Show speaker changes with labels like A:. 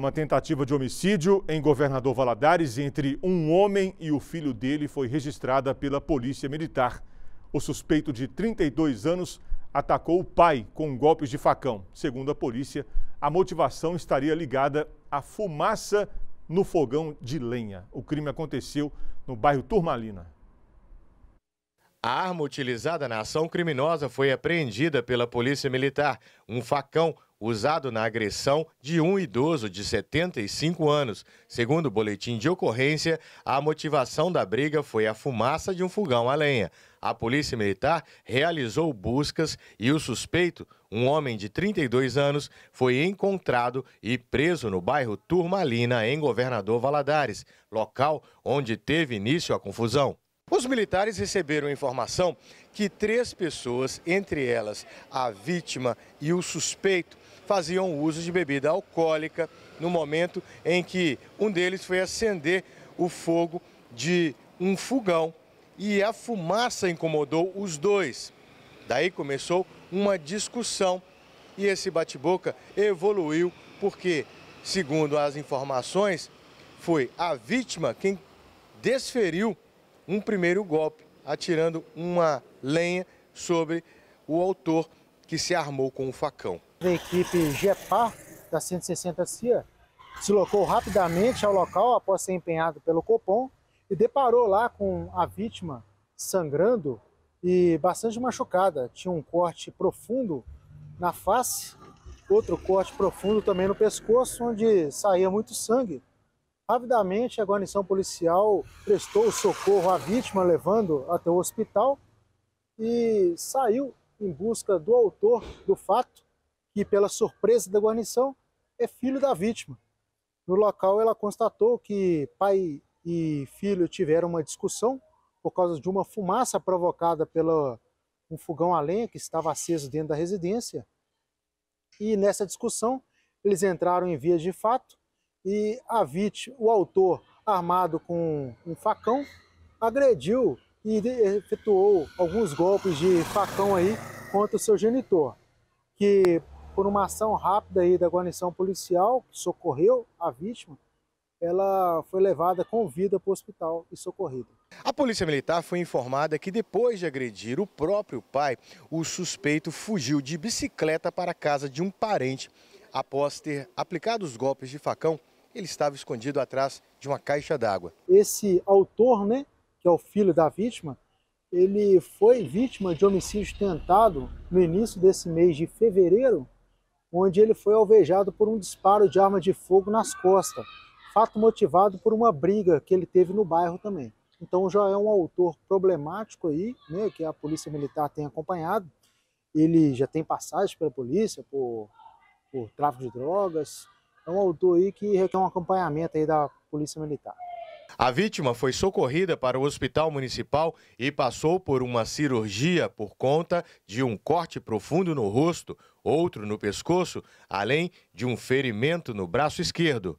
A: Uma tentativa de homicídio em Governador Valadares entre um homem e o filho dele foi registrada pela Polícia Militar. O suspeito de 32 anos atacou o pai com golpes de facão. Segundo a polícia, a motivação estaria ligada à fumaça no fogão de lenha. O crime aconteceu no bairro Turmalina. A arma utilizada na ação criminosa foi apreendida pela Polícia Militar, um facão usado na agressão de um idoso de 75 anos. Segundo o boletim de ocorrência, a motivação da briga foi a fumaça de um fogão a lenha. A Polícia Militar realizou buscas e o suspeito, um homem de 32 anos, foi encontrado e preso no bairro Turmalina, em Governador Valadares, local onde teve início a confusão. Os militares receberam informação que três pessoas, entre elas a vítima e o suspeito, faziam uso de bebida alcoólica no momento em que um deles foi acender o fogo de um fogão e a fumaça incomodou os dois. Daí começou uma discussão e esse bate-boca evoluiu porque, segundo as informações, foi a vítima quem desferiu um primeiro golpe, atirando uma lenha sobre o autor que se armou com o facão
B: da equipe GEPAR da 160 CIA deslocou rapidamente ao local após ser empenhado pelo Copom e deparou lá com a vítima sangrando e bastante machucada. Tinha um corte profundo na face, outro corte profundo também no pescoço, onde saía muito sangue. Rapidamente, a guarnição policial prestou socorro à vítima, levando até o hospital e saiu em busca do autor do fato, que, pela surpresa da guarnição, é filho da vítima. No local, ela constatou que pai e filho tiveram uma discussão por causa de uma fumaça provocada pelo um fogão a lenha que estava aceso dentro da residência. E nessa discussão, eles entraram em vias de fato e a vítima, o autor, armado com um facão, agrediu e efetuou alguns golpes de facão aí contra o seu genitor, que por uma ação rápida aí da guarnição policial, que socorreu a vítima, ela foi levada com vida para o hospital e socorrida.
A: A polícia militar foi informada que depois de agredir o próprio pai, o suspeito fugiu de bicicleta para a casa de um parente. Após ter aplicado os golpes de facão, ele estava escondido atrás de uma caixa d'água.
B: Esse autor, né, que é o filho da vítima, ele foi vítima de homicídio tentado no início desse mês de fevereiro onde ele foi alvejado por um disparo de arma de fogo nas costas, fato motivado por uma briga que ele teve no bairro também. Então já é um autor problemático aí, né, que a polícia militar tem acompanhado. Ele já tem passagem pela polícia por, por tráfico de drogas. É um autor aí que requer um acompanhamento aí da polícia militar.
A: A vítima foi socorrida para o hospital municipal e passou por uma cirurgia por conta de um corte profundo no rosto, outro no pescoço, além de um ferimento no braço esquerdo.